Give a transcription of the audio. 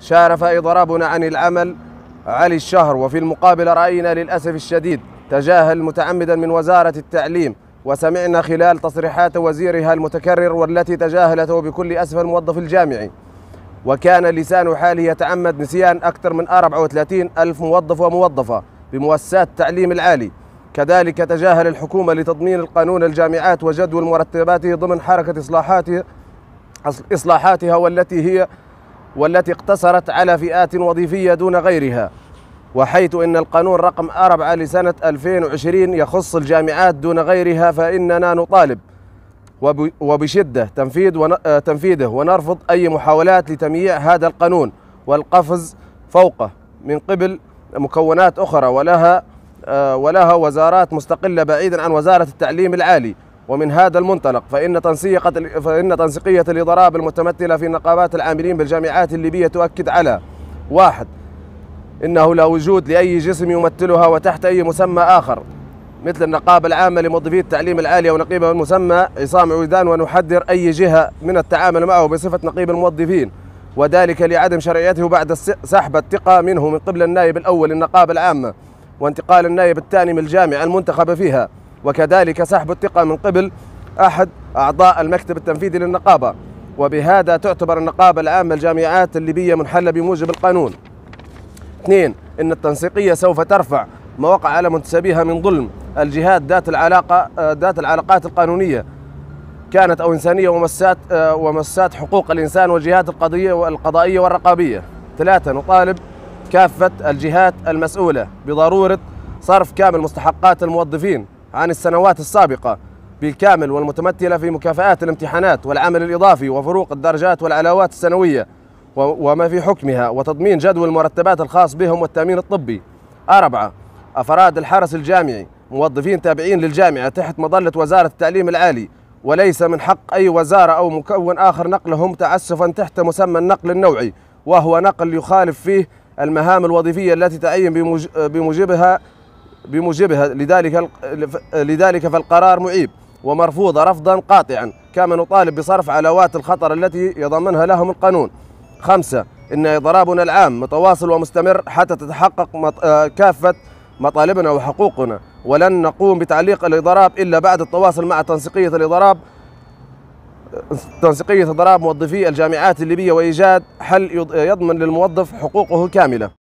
شارف إضرابنا عن العمل علي الشهر وفي المقابل رأينا للأسف الشديد تجاهل متعمدا من وزارة التعليم وسمعنا خلال تصريحات وزيرها المتكرر والتي تجاهلته بكل أسف الموظف الجامعي وكان لسان حاله يتعمد نسيان أكثر من 34 ألف موظف وموظفة بمؤسسات التعليم العالي كذلك تجاهل الحكومة لتضمين القانون الجامعات وجدول مرتباته ضمن حركة إصلاحاته إصلاحاتها والتي هي والتي اقتصرت على فئات وظيفية دون غيرها وحيث أن القانون رقم 4 لسنة 2020 يخص الجامعات دون غيرها فإننا نطالب وبشدة تنفيذ آه، تنفيذه ونرفض أي محاولات لتمييع هذا القانون والقفز فوقه من قبل مكونات أخرى ولها آه، ولها وزارات مستقلة بعيدا عن وزارة التعليم العالي ومن هذا المنطلق فإن تنسيق فإن تنسيقية الإضراب المتمثلة في نقابات العاملين بالجامعات الليبية تؤكد على واحد إنه لا وجود لأي جسم يمثلها وتحت أي مسمى آخر مثل النقابة العامة لموظفي التعليم العالي ونقيبة المسمى عصام عويدان ونحذر أي جهة من التعامل معه بصفة نقيب الموظفين وذلك لعدم شرعيته بعد سحب الثقة منه من قبل النائب الأول للنقابة العامة وانتقال النائب الثاني من الجامعة المنتخب فيها وكذلك سحب الثقة من قبل أحد أعضاء المكتب التنفيذي للنقابة وبهذا تعتبر النقابة العامة للجامعات الليبية منحلة بموجب القانون اثنين إن التنسيقية سوف ترفع ما وقع على منتسبيها من ظلم الجهات ذات العلاقة ذات العلاقات القانونية كانت أو إنسانية ومسات ومسات حقوق الإنسان والجهات القضية والقضائية والرقابية ثلاثة نطالب كافة الجهات المسؤولة بضرورة صرف كامل مستحقات الموظفين عن السنوات السابقة بالكامل والمتمثلة في مكافآت الامتحانات والعمل الإضافي وفروق الدرجات والعلاوات السنوية وما في حكمها وتضمين جدول المرتبات الخاص بهم والتأمين الطبي أربعة أفراد الحرس الجامعي موظفين تابعين للجامعة تحت مظلة وزارة التعليم العالي وليس من حق أي وزارة أو مكون آخر نقلهم تعسفا تحت مسمى النقل النوعي وهو نقل يخالف فيه المهام الوظيفية التي تعين بموجبها بموجبها لذلك لذلك فالقرار معيب ومرفوض رفضا قاطعا كما نطالب بصرف علاوات الخطر التي يضمنها لهم القانون خمسة إن إضرابنا العام متواصل ومستمر حتى تتحقق آه، كافة مطالبنا وحقوقنا ولن نقوم بتعليق الإضراب إلا بعد التواصل مع تنسيقية الإضراب تنسيقية إضراب موظفي الجامعات الليبية وإيجاد حل يضمن للموظف حقوقه كاملة